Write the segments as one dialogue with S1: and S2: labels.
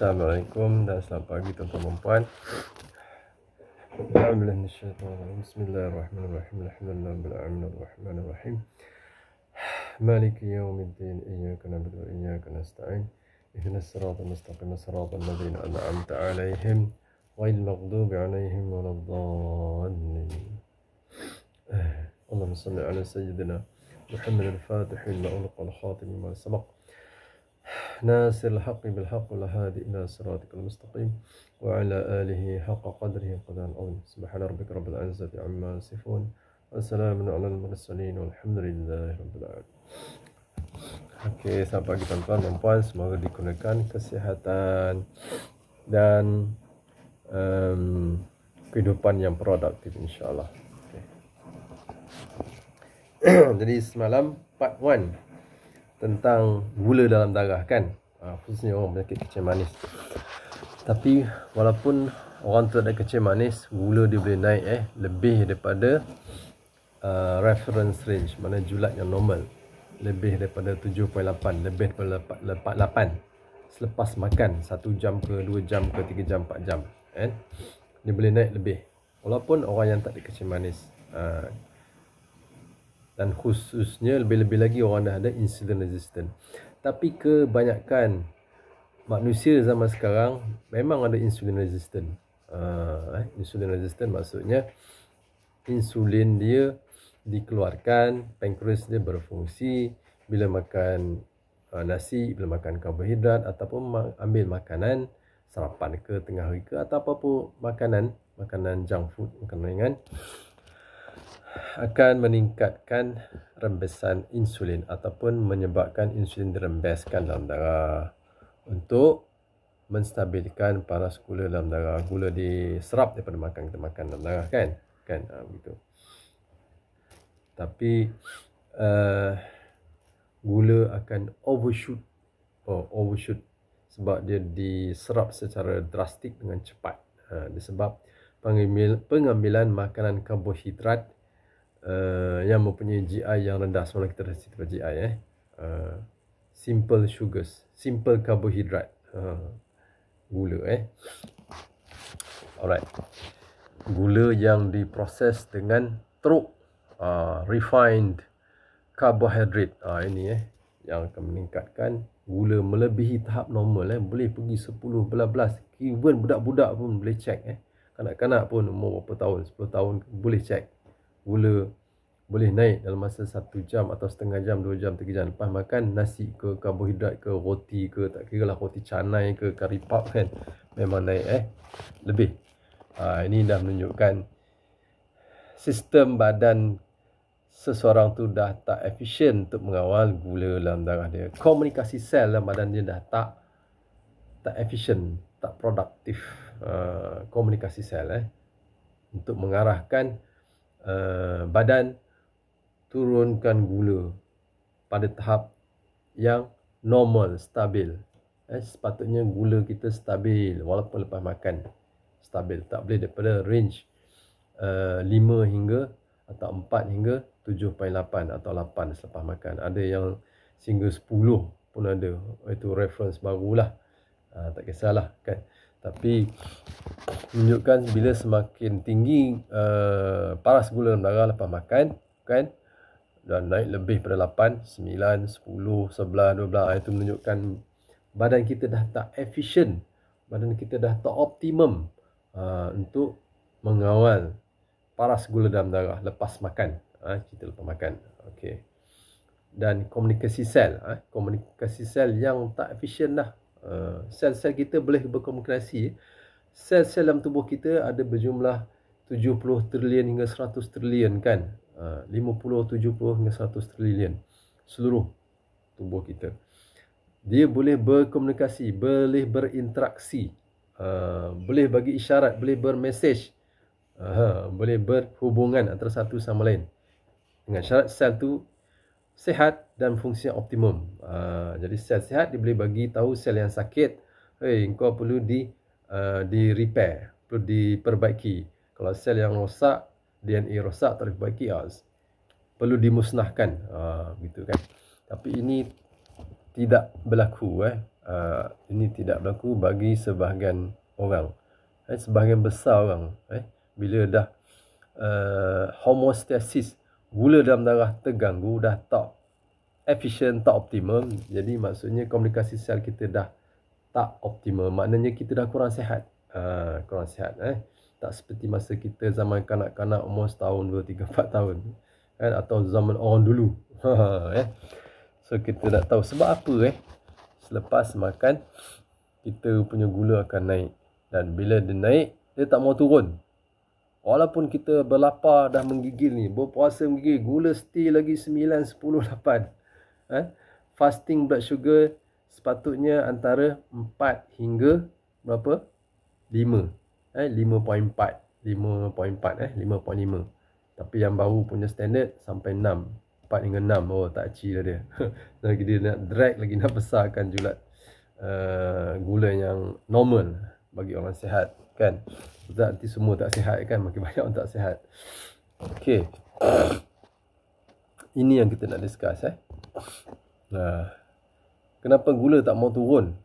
S1: Assalamualaikum dan selamat pagi tuan-tuan dan puan. Alhamdulillah minasyaitanirrajim. Bismillahirrahmanirrahim. Alhamdulillah rabbil alamin arrahmanirrahim. Maliki yaumiddin. Iyyaka na'budu wa iyyaka nasta'in. Ihdinas siratal mustaqim, siratal ladzina an'amta 'alaihim ghairil maghdubi 'alaihim waladdallin. Allahumma salli ala sayyidina محمد الفاتح لما أغلق والخاتم لما سبق ناصر الحق بالحق ولا هادي إلى صراطك المستقيم وعلى آله حق قدره قدر العظيم سبحان ربك رب العزة عما يصفون وسلام على المرسلين والحمد لله رب العالمين Oke, okay, sampai kita tuan dan puan semoga digunakan kesehatan dan um, kehidupan yang produktif insyaallah. Okay. Jadi semalam part 1 tentang gula dalam darah kan uh, khususnya orang penyakit kecil manis tapi walaupun orang tu ada kecil manis gula dia boleh naik eh lebih daripada uh, reference range mana julat yang normal lebih daripada 7.8 lebih daripada 8 selepas makan satu jam ke dua jam ke tiga jam empat jam eh? dia boleh naik lebih walaupun orang yang tak ada kecil manis uh, dan khususnya lebih-lebih lagi orang dah ada insulin resistant. Tapi kebanyakan manusia zaman sekarang memang ada insulin resistant. Uh, insulin resistant maksudnya insulin dia dikeluarkan, pankreas dia berfungsi bila makan uh, nasi, bila makan karbohidrat ataupun ambil makanan sarapan ke tengah hari ke atau apa pun makanan, makanan junk food, makanan ringan akan meningkatkan rembesan insulin ataupun menyebabkan insulin dirembeskan dalam darah untuk menstabilkan paras gula dalam darah. Gula diserap daripada makan kita makan dalam darah kan? Kan ha, begitu. Tapi uh, gula akan overshoot oh, overshoot sebab dia diserap secara drastik dengan cepat. Ha, disebab pengambilan makanan karbohidrat Uh, yang mempunyai GI yang rendah Semalam kita dah cerita GI eh uh, Simple sugars Simple carbohydrate uh, Gula eh Alright Gula yang diproses dengan teruk uh, Refined Carbohydrate uh, Ini eh Yang akan meningkatkan Gula melebihi tahap normal eh Boleh pergi 10 belas-belas Even budak-budak pun boleh check eh Kanak-kanak pun umur berapa tahun 10 tahun boleh check gula boleh naik dalam masa satu jam atau setengah jam, dua jam, tiga jam lepas makan nasi ke karbohidrat ke roti ke tak kira lah roti canai ke curry puff kan memang naik eh lebih ha, ini dah menunjukkan sistem badan seseorang tu dah tak efisien untuk mengawal gula dalam darah dia komunikasi sel dalam badan dia dah tak tak efisien tak produktif uh, komunikasi sel eh untuk mengarahkan uh, badan turunkan gula pada tahap yang normal, stabil. Eh, sepatutnya gula kita stabil walaupun lepas makan stabil. Tak boleh daripada range uh, eh, 5 hingga atau 4 hingga 7.8 atau 8 selepas makan. Ada yang sehingga 10 pun ada. Itu reference barulah. Uh, tak kisahlah kan tapi menunjukkan bila semakin tinggi uh, paras gula dalam darah lepas makan kan dan naik lebih pada 8, 9, 10, 11, 12 itu menunjukkan badan kita dah tak efisien badan kita dah tak optimum uh, untuk mengawal paras gula dalam darah lepas makan uh, kita lepas makan okay. dan komunikasi sel uh, komunikasi sel yang tak efisien dah Eh, sel-sel kita boleh berkomunikasi. Eh. Sel-sel dalam tubuh kita ada berjumlah 70 trilion hingga 100 trilion kan. Uh, 50, 70 hingga 100 trilion seluruh tubuh kita. Dia boleh berkomunikasi, boleh berinteraksi, eh, boleh bagi isyarat, boleh bermesej, boleh berhubungan antara satu sama lain. Dengan syarat sel tu sehat dan fungsi optimum. Uh, jadi sel sehat dia boleh bagi tahu sel yang sakit, hey, kau perlu di uh, di repair, perlu diperbaiki. Kalau sel yang rosak, DNA rosak atau diperbaiki, uh, perlu dimusnahkan. Uh, gitu kan. Tapi ini tidak berlaku. Eh. Uh, ini tidak berlaku bagi sebahagian orang. Eh, sebahagian besar orang. Eh, bila dah uh, homostasis, gula dalam darah terganggu dah tak efisien tak optimum jadi maksudnya komunikasi sel kita dah tak optimum maknanya kita dah kurang sihat ha, kurang sihat eh tak seperti masa kita zaman kanak-kanak umur setahun, dua, tiga, empat tahun. Kan? Atau zaman orang dulu. Ha, eh? so, kita nak tahu sebab apa eh. Selepas makan, kita punya gula akan naik. Dan bila dia naik, dia tak mau turun. Walaupun kita berlapar dah menggigil ni. Berpuasa menggigil. Gula still lagi 9, 10, 8. Eh? Fasting blood sugar sepatutnya antara 4 hingga berapa? 5. Eh? 5.4. 5.4 eh? 5.5. Tapi yang baru punya standard sampai 6. 4 hingga 6. Oh tak cilah dia. lagi dia nak drag lagi nak besarkan julat uh, eh, gula yang normal bagi orang sehat kan zat nanti semua tak sihat kan makin banyak orang tak sihat okey ini yang kita nak discuss eh nah kenapa gula tak mau turun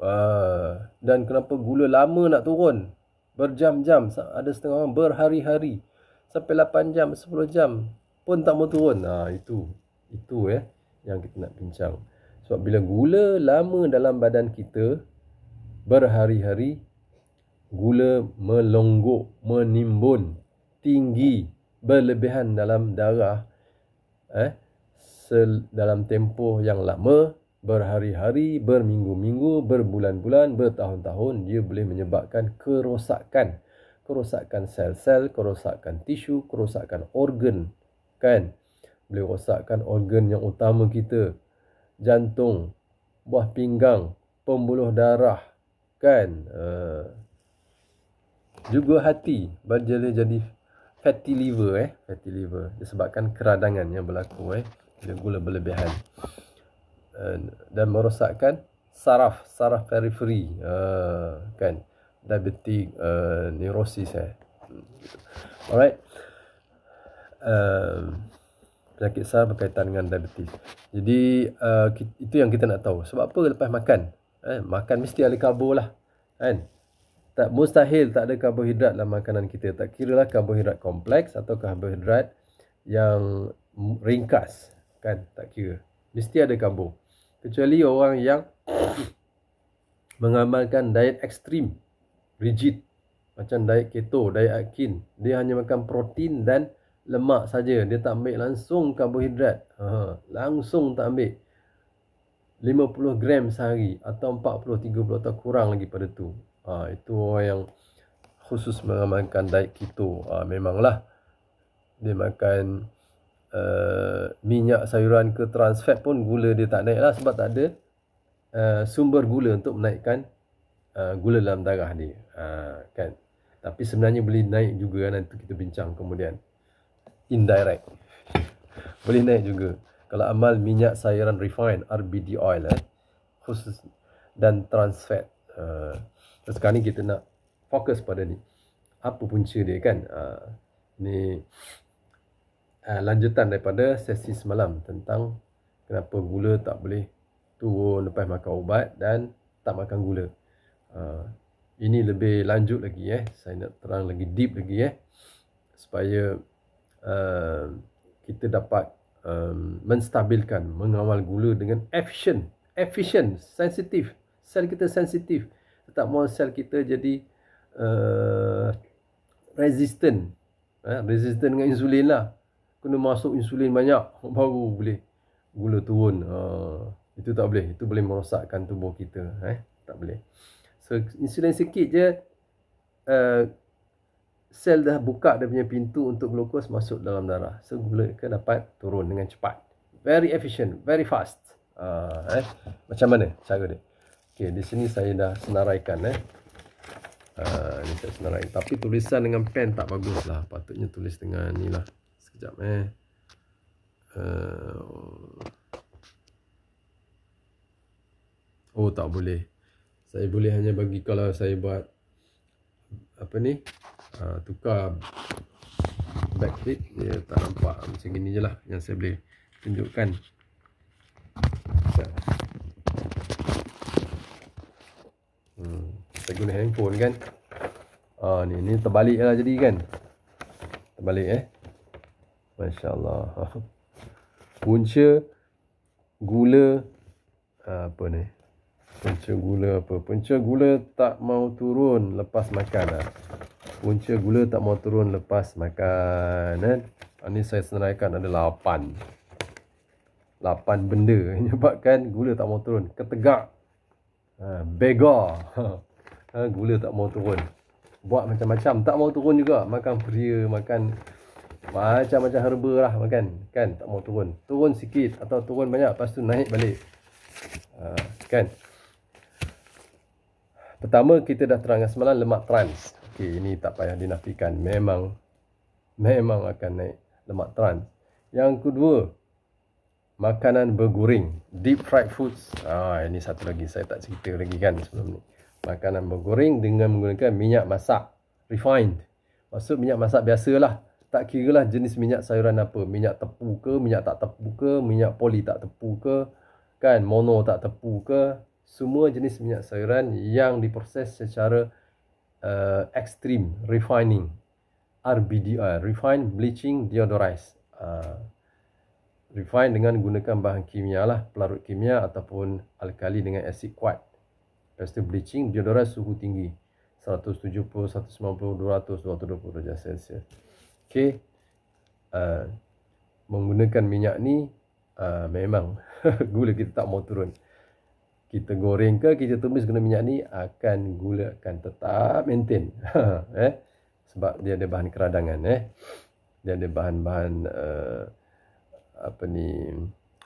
S1: ah, dan kenapa gula lama nak turun berjam-jam ada setengah orang berhari-hari sampai 8 jam 10 jam pun tak mau turun nah itu itu eh yang kita nak bincang sebab bila gula lama dalam badan kita berhari-hari gula melongguk, menimbun, tinggi, berlebihan dalam darah eh, dalam tempoh yang lama, berhari-hari, berminggu-minggu, berbulan-bulan, bertahun-tahun, dia boleh menyebabkan kerosakan. Kerosakan sel-sel, kerosakan tisu, kerosakan organ. kan Boleh rosakkan organ yang utama kita. Jantung, buah pinggang, pembuluh darah, kan? Uh, juga hati berjaya jadi fatty liver eh fatty liver disebabkan keradangan yang berlaku eh bila gula berlebihan eh, dan merosakkan saraf saraf periferi eh, kan diabetic eh, neurosis eh alright um, penyakit saraf berkaitan dengan diabetes jadi uh, itu yang kita nak tahu sebab apa lepas makan eh, makan mesti ada karbo lah kan eh? tak mustahil tak ada karbohidrat dalam makanan kita. Tak kira lah karbohidrat kompleks atau karbohidrat yang ringkas. Kan? Tak kira. Mesti ada karbo. Kecuali orang yang mengamalkan diet ekstrim. Rigid. Macam diet keto, diet akin. Dia hanya makan protein dan lemak saja. Dia tak ambil langsung karbohidrat. Ha, langsung tak ambil. 50 gram sehari atau 40-30 atau kurang lagi pada tu ha, itu orang yang khusus mengamalkan diet keto ha, memanglah dia makan uh, minyak sayuran ke trans fat pun gula dia tak naik lah sebab tak ada uh, sumber gula untuk menaikkan uh, gula dalam darah dia ha, kan tapi sebenarnya boleh naik juga kan nanti kita bincang kemudian indirect boleh naik juga kalau amal minyak sayuran refined RBD oil eh, khusus dan trans fat uh, sekarang ni kita nak fokus pada ni apa punca dia kan uh, ni uh, lanjutan daripada sesi semalam tentang kenapa gula tak boleh turun lepas makan ubat dan tak makan gula uh, ini lebih lanjut lagi eh saya nak terang lagi deep lagi eh supaya uh, kita dapat um, menstabilkan mengawal gula dengan efficient efficient sensitif sel kita sensitif tak mahu sel kita jadi uh, resistant eh, resistant dengan insulin lah kena masuk insulin banyak baru boleh gula turun uh, itu tak boleh itu boleh merosakkan tubuh kita eh tak boleh so insulin sikit je uh, sel dah buka dia punya pintu untuk glukos masuk dalam darah so gula ke dapat turun dengan cepat very efficient very fast uh, eh macam mana cara dia Okey, di sini saya dah senaraikan eh. Ha, ah, ni saya senarai, Tapi tulisan dengan pen tak bagus lah. Patutnya tulis dengan ni lah. Sekejap eh. Uh, oh, tak boleh. Saya boleh hanya bagi kalau saya buat apa ni. Uh, tukar backlit. Dia tak nampak macam gini je lah yang saya boleh tunjukkan. saya guna handphone kan. Ha ni ni terbalik. terbaliklah jadi kan. Terbalik eh. Masya-Allah. Punca gula ah, apa ni? Punca gula apa? Punca gula tak mau turun lepas makan lah. Punca gula tak mau turun lepas makan. Kan? Eh? Ah, Ini saya senaraikan ada lapan. Lapan benda yang menyebabkan gula tak mau turun. Ketegak. Ha, begar. Ha. ha, gula tak mau turun buat macam-macam tak mau turun juga makan peria makan macam-macam herba lah makan kan tak mau turun turun sikit atau turun banyak lepas tu naik balik ha, kan pertama kita dah terangkan semalam lemak trans okay, ini tak payah dinafikan memang memang akan naik lemak trans yang kedua makanan berguring deep fried foods ah ini satu lagi saya tak cerita lagi kan sebelum ni makanan menggoreng dengan menggunakan minyak masak refined. Maksud minyak masak biasalah. Tak kira lah jenis minyak sayuran apa. Minyak tepu ke, minyak tak tepu ke, minyak poli tak tepu ke, kan mono tak tepu ke. Semua jenis minyak sayuran yang diproses secara uh, extreme refining. RBDR, Refined Bleaching Deodorized. Uh, refined dengan gunakan bahan kimia lah, pelarut kimia ataupun alkali dengan asid kuat. Pastu bleaching deodorant suhu tinggi 170, 190, 200, 220 darjah Celsius. Okay, Uh, ah, menggunakan minyak ni uh, memang gula kita tak mau turun. Kita goreng ke kita tumis guna minyak ni akan gula akan tetap maintain. eh sebab dia ada bahan keradangan eh. Dia ada bahan-bahan uh, apa ni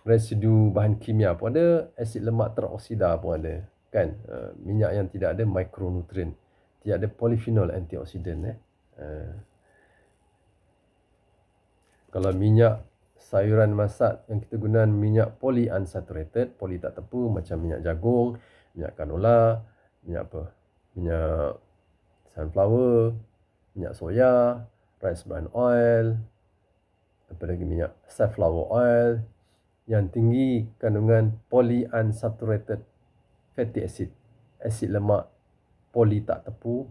S1: residu bahan kimia pun ada, asid lemak teroksida pun ada kan uh, minyak yang tidak ada mikronutrien tidak ada polyphenol antioksidan eh uh, kalau minyak sayuran masak yang kita guna minyak polyunsaturated poly tak tepu macam minyak jagung minyak canola minyak apa minyak sunflower minyak soya rice bran oil apa lagi minyak safflower oil yang tinggi kandungan polyunsaturated fatty acid, asid lemak poli tak tepu,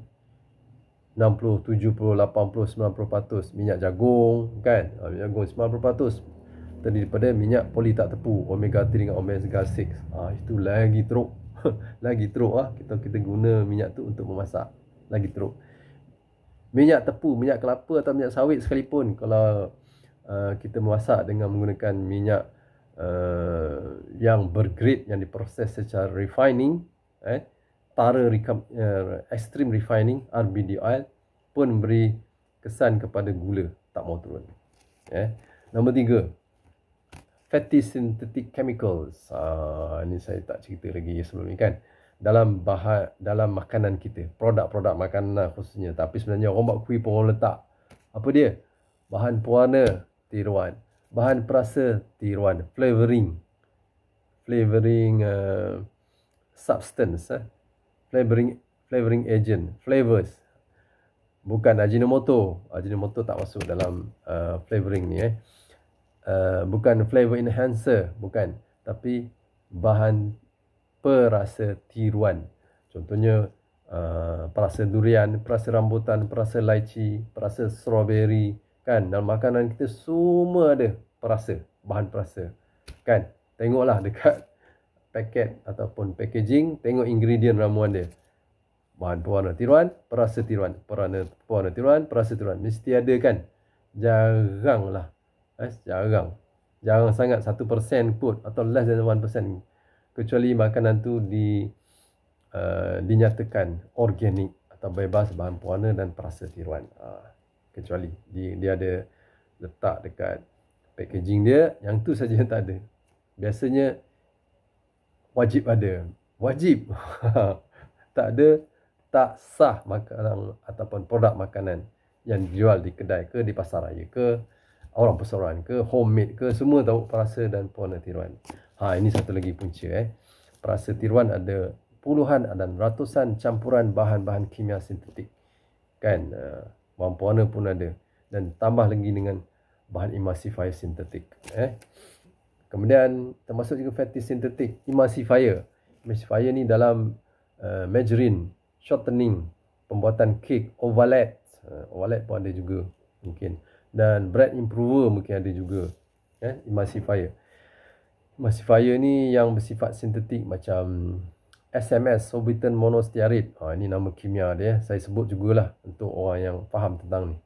S1: 60, 70, 80, 90 patus minyak jagung kan ah, minyak jagung 90 patus terdiri daripada minyak poli tak tepu omega 3 dengan omega 6 ah itu lagi teruk lagi teruk ah kita kita guna minyak tu untuk memasak lagi teruk minyak tepu minyak kelapa atau minyak sawit sekalipun kalau uh, kita memasak dengan menggunakan minyak uh, yang bergrade yang diproses secara refining eh tara uh, extreme refining RBD oil pun beri kesan kepada gula tak mau turun eh nombor tiga fatty synthetic chemicals uh, ini saya tak cerita lagi sebelum ni kan dalam bahan dalam makanan kita produk-produk makanan khususnya tapi sebenarnya orang buat kuih pun orang letak apa dia bahan pewarna tiruan bahan perasa tiruan flavoring flavoring uh, substance eh? flavoring flavoring agent flavors bukan ajinomoto ajinomoto tak masuk dalam uh, flavoring ni eh uh, bukan flavor enhancer bukan tapi bahan perasa tiruan contohnya uh, perasa durian perasa rambutan perasa lychee perasa strawberry kan dalam makanan kita semua ada perasa bahan perasa kan tengoklah dekat paket ataupun packaging tengok ingredient ramuan dia bahan pewarna tiruan perasa tiruan pewarna pewarna tiruan perasa tiruan mesti ada kan jaranglah eh jarang jarang sangat 1% pun atau less than 1% kecuali makanan tu di uh, dinyatakan organik atau bebas bahan pewarna dan perasa tiruan uh kecuali dia, dia ada letak dekat packaging dia yang tu saja yang tak ada biasanya wajib ada wajib tak ada tak sah makanan ataupun produk makanan yang jual di kedai ke di pasar raya ke orang persoalan ke homemade ke semua tahu perasa dan pola tiruan ha ini satu lagi punca eh perasa tiruan ada puluhan dan ratusan campuran bahan-bahan kimia sintetik kan uh, bahan pewarna pun ada dan tambah lagi dengan bahan emulsifier sintetik eh kemudian termasuk juga fatty sintetik emulsifier emulsifier ni dalam uh, margarine shortening pembuatan kek ovalet uh, ovalet pun ada juga mungkin dan bread improver mungkin ada juga eh emulsifier emulsifier ni yang bersifat sintetik macam SMS, Sorbitan Monostearate. Ha, ini nama kimia dia. Saya sebut jugalah untuk orang yang faham tentang ni.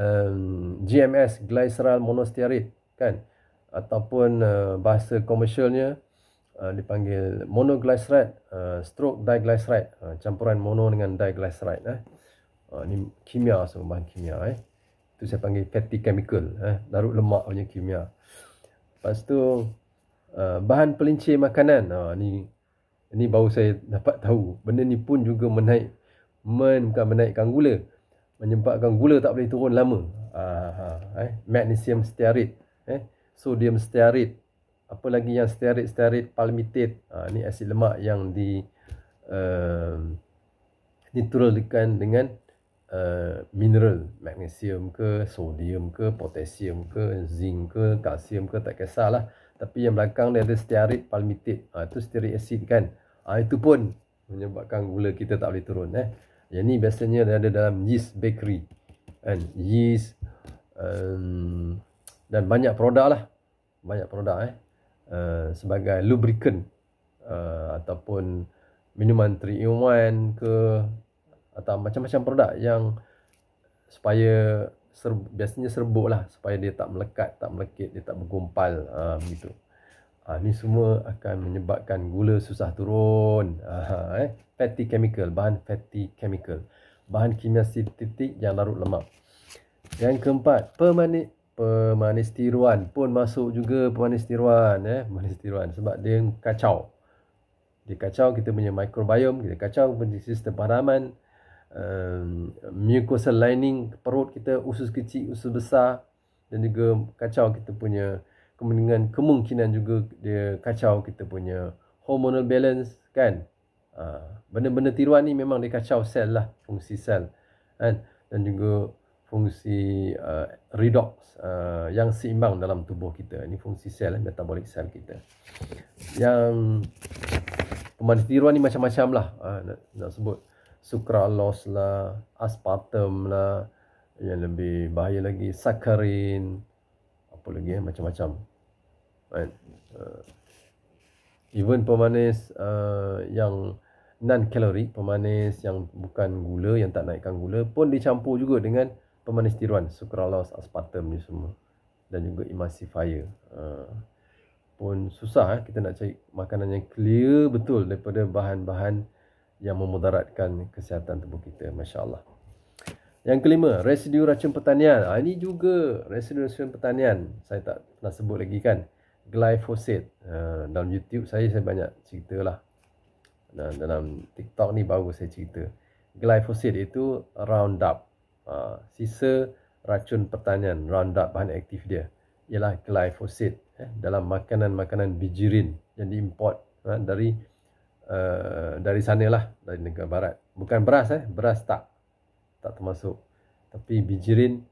S1: Um, GMS, Glycerol Monostearate. Kan? Ataupun uh, bahasa komersialnya, uh, dipanggil monoglyceride, uh, stroke Diglycerate, Uh, ha, campuran mono dengan diglycerate. Eh. Uh, ini kimia, semua bahan kimia. Eh. Itu saya panggil fatty chemical. Eh. Darut lemak punya kimia. Lepas tu, uh, bahan pelincir makanan. Uh, ha, ini ini baru saya dapat tahu benda ni pun juga menaik men bukan menaikkan gula menyebabkan gula tak boleh turun lama. Aha, eh magnesium stearate eh sodium stearate apa lagi yang stearate stearate palmitate ah ha, ni asid lemak yang di uh, ehm, diturunkan dengan uh, mineral magnesium ke sodium ke potassium ke zinc ke kalsium ke tak kisahlah tapi yang belakang dia ada stearic palmitate ha, itu stearic acid kan ha, itu pun menyebabkan gula kita tak boleh turun eh yang ni biasanya dia ada dalam yeast bakery kan yeast um, dan banyak produk lah banyak produk eh uh, sebagai lubricant uh, ataupun minuman 3-in-1 ke atau macam-macam produk yang supaya serb, biasanya serbuk lah supaya dia tak melekat, tak melekit, dia tak bergumpal ha, begitu. Ha, ini semua akan menyebabkan gula susah turun. Ha, ha, eh. Fatty chemical, bahan fatty chemical. Bahan kimia sintetik yang larut lemak. Yang keempat, pemanis pemanis tiruan pun masuk juga pemanis tiruan eh pemanis tiruan sebab dia kacau dia kacau kita punya microbiome kita kacau punya sistem pahaman um, mucosal lining perut kita usus kecil usus besar dan juga kacau kita punya kemungkinan kemungkinan juga dia kacau kita punya hormonal balance kan uh, benda-benda tiruan ni memang dia kacau sel lah fungsi sel kan dan juga fungsi uh, redox uh, yang seimbang dalam tubuh kita ini fungsi sel eh, metabolic sel kita yang pemanis tiruan ni macam-macam lah uh, nak, nak sebut sukralos lah, aspartam lah, yang lebih bahaya lagi sakarin, apa lagi eh? macam-macam. Right. Kan? Uh, eh, even pemanis uh, yang non kalori, pemanis yang bukan gula yang tak naikkan gula pun dicampur juga dengan pemanis tiruan, sukralos, aspartam ni semua dan juga emulsifier. Uh, pun susah kita nak cari makanan yang clear betul daripada bahan-bahan yang memudaratkan kesihatan tubuh kita. Masya Allah. Yang kelima, residu racun pertanian. Ha, ini juga residu racun pertanian. Saya tak nak sebut lagi kan. Glyphosate. Ha, dalam YouTube saya, saya banyak cerita lah. Nah dalam TikTok ni baru saya cerita. Glyphosate itu Roundup. Ha, ah, sisa racun pertanian. Roundup bahan aktif dia. Ialah glyphosate. Eh, dalam makanan-makanan bijirin yang diimport ha, dari Eh, dari sanalah dari negara barat bukan beras eh beras tak tak termasuk tapi bijirin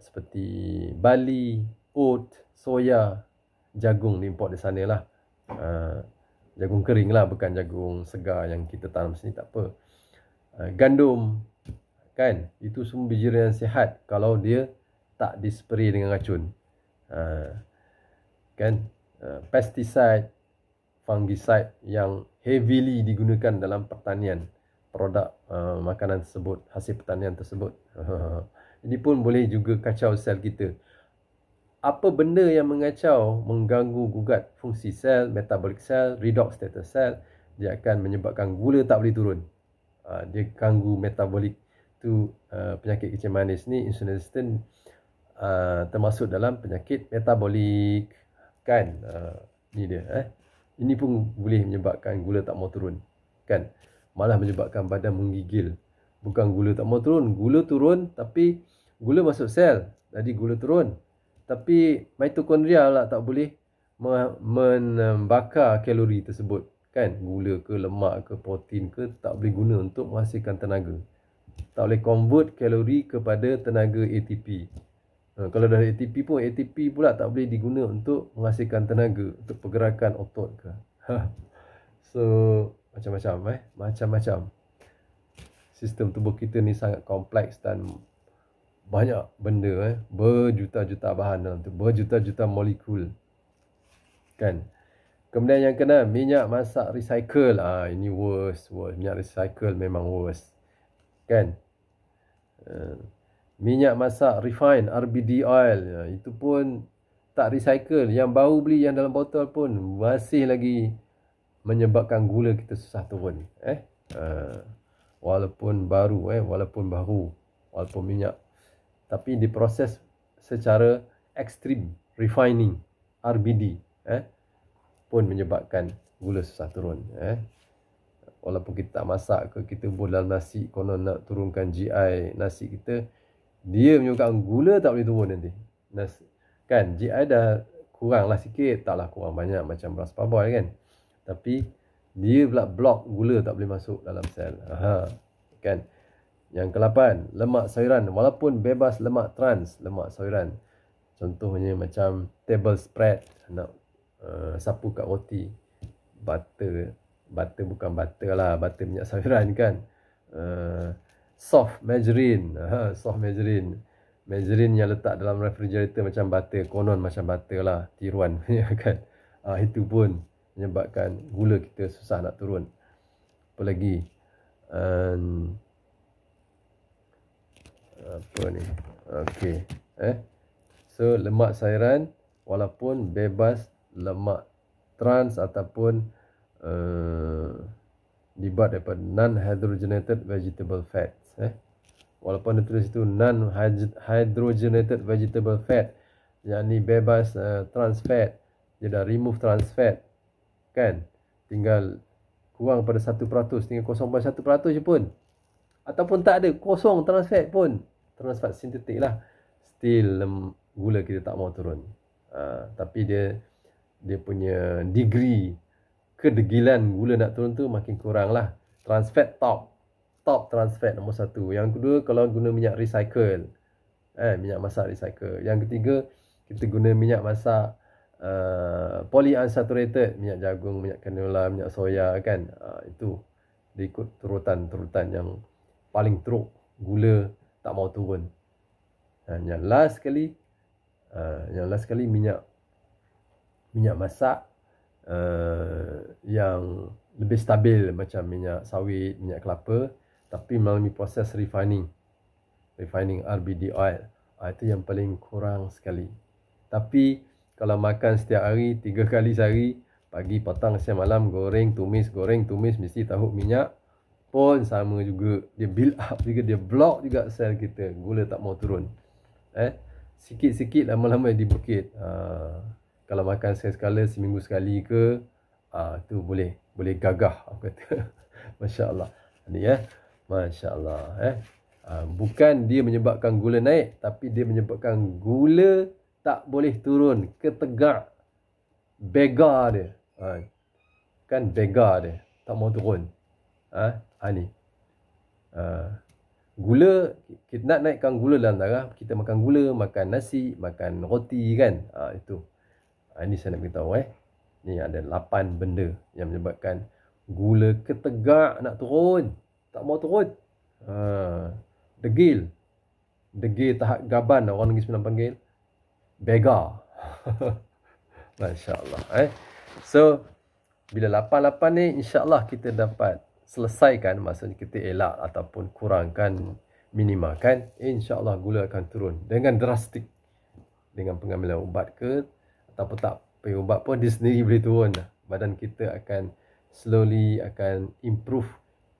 S1: seperti bali oat soya jagung diimport dari sanalah uh, jagung kering lah bukan jagung segar yang kita tanam sini tak apa uh, gandum kan itu semua bijirin yang sihat kalau dia tak dispray dengan racun uh, kan uh, pesticide fungicide yang heavily digunakan dalam pertanian produk uh, makanan tersebut hasil pertanian tersebut ini pun boleh juga kacau sel kita apa benda yang mengacau mengganggu gugat fungsi sel metabolic sel redox status sel dia akan menyebabkan gula tak boleh turun uh, dia ganggu metabolic tu uh, penyakit kecil manis ni insulin resistant uh, termasuk dalam penyakit metabolik kan uh, ni dia eh ini pun boleh menyebabkan gula tak mau turun kan malah menyebabkan badan menggigil bukan gula tak mau turun gula turun tapi gula masuk sel jadi gula turun tapi mitokondria lah tak boleh membakar kalori tersebut kan gula ke lemak ke protein ke tak boleh guna untuk menghasilkan tenaga tak boleh convert kalori kepada tenaga ATP Ha, kalau dah ATP pun, ATP pula tak boleh diguna untuk menghasilkan tenaga untuk pergerakan otot ke. Ha. So, macam-macam eh. Macam-macam. Sistem tubuh kita ni sangat kompleks dan banyak benda eh. Berjuta-juta bahan dalam tu. Berjuta-juta molekul. Kan? Kemudian yang kena minyak masak recycle. Ah ha, ini worse worse Minyak recycle memang worse, Kan? Uh minyak masak refine RBD oil ya, itu pun tak recycle yang baru beli yang dalam botol pun masih lagi menyebabkan gula kita susah turun eh uh, walaupun baru eh walaupun baru walaupun minyak tapi diproses secara ekstrim refining RBD eh pun menyebabkan gula susah turun eh walaupun kita tak masak ke kita buat dalam nasi konon nak turunkan GI nasi kita dia menyebabkan gula tak boleh turun nanti. Kan, jika ada eh, lah sikit, taklah kurang banyak macam beras parboil kan. Tapi dia pula blok gula tak boleh masuk dalam sel. Aha. Kan? Yang ke-8, lemak sayuran walaupun bebas lemak trans, lemak sayuran. Contohnya macam table spread nak uh, sapu kat roti. Butter, butter bukan butter lah, butter minyak sayuran kan. Uh, soft margarine. Ha, soft margarine. Margarine yang letak dalam refrigerator macam butter. Konon macam butter lah. Tiruan punya kan. Ha, itu pun menyebabkan gula kita susah nak turun. Apa lagi? Um, apa ni? Okay. Eh? So, lemak sayuran, walaupun bebas lemak trans ataupun uh, dibuat daripada non-hydrogenated vegetable fat eh. Walaupun dia tulis itu non hydrogenated vegetable fat, yakni bebas uh, trans fat, dia dah remove trans fat. Kan? Tinggal kurang pada 1%, tinggal 0.1% je pun. Ataupun tak ada, kosong trans fat pun. Trans fat sintetik lah. Still um, gula kita tak mau turun. Uh, tapi dia dia punya degree kedegilan gula nak turun tu makin kurang lah. Trans fat top top trans fat nombor satu. Yang kedua kalau guna minyak recycle. Eh, minyak masak recycle. Yang ketiga kita guna minyak masak uh, polyunsaturated. Minyak jagung, minyak canola, minyak soya kan. Uh, itu diikut turutan-turutan yang paling teruk. Gula tak mau turun. Dan yang last sekali, uh, yang last sekali minyak minyak masak uh, yang lebih stabil macam minyak sawit, minyak kelapa tapi melalui proses refining refining RBD oil ha, itu yang paling kurang sekali tapi kalau makan setiap hari tiga kali sehari pagi petang siang malam goreng tumis goreng tumis mesti tahu minyak pun sama juga dia build up juga dia block juga sel kita gula tak mau turun eh sikit-sikit lama-lama di bukit ha, kalau makan sekali sekala seminggu sekali ke ha, tu boleh boleh gagah aku kata masya-Allah Ini ya eh? Masya Allah. Eh? Ha, bukan dia menyebabkan gula naik. Tapi dia menyebabkan gula tak boleh turun. Ketegak. Bega dia. Ha, kan bega dia. Tak mau turun. Ha, ha ni. Ha, gula. Kita nak naikkan gula dalam darah. Kita makan gula. Makan nasi. Makan roti kan. Ha, itu. Ha, ini saya nak beritahu eh. Ini ada lapan benda yang menyebabkan gula ketegak nak turun tak mau turun. Ha, degil. Degil tahap gaban lah, orang Negeri Sembilan panggil. Bega. Masya-Allah, eh. So bila lapan-lapan ni insya-Allah kita dapat selesaikan maksudnya kita elak ataupun kurangkan minimakan insya-Allah gula akan turun dengan drastik dengan pengambilan ubat ke ataupun tak pengambil ubat pun dia sendiri boleh turun badan kita akan slowly akan improve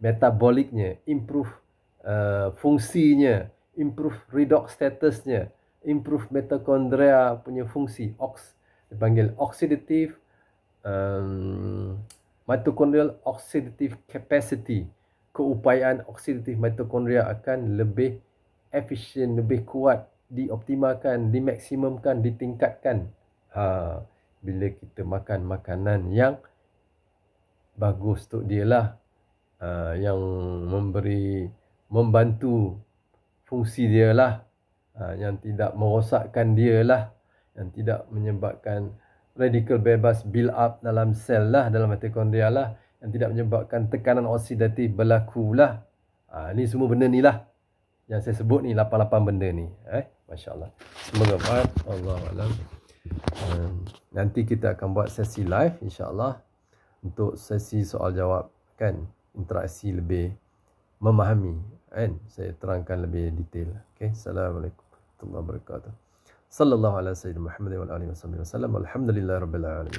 S1: metaboliknya, improve uh, fungsinya, improve redox statusnya, improve mitokondria punya fungsi, ox dipanggil oxidative um, mitochondrial oxidative capacity, keupayaan oxidative mitokondria akan lebih efisien, lebih kuat, dioptimalkan, dimaksimumkan, ditingkatkan. Ha, bila kita makan makanan yang bagus untuk dia lah Ah, yang memberi membantu fungsi dia lah ah, yang tidak merosakkan dia lah yang tidak menyebabkan radikal bebas build up dalam sel lah dalam mitokondria lah yang tidak menyebabkan tekanan oksidatif berlaku lah ha, ni semua benda ni lah yang saya sebut ni lapan lapan benda ni eh Masya Allah semoga baik Allah Alam um, nanti kita akan buat sesi live insyaAllah, untuk sesi soal jawab kan interaksi lebih memahami kan saya terangkan lebih detail okey assalamualaikum warahmatullahi wabarakatuh sallallahu alaihi wasallam wa alhamdulillah rabbil alamin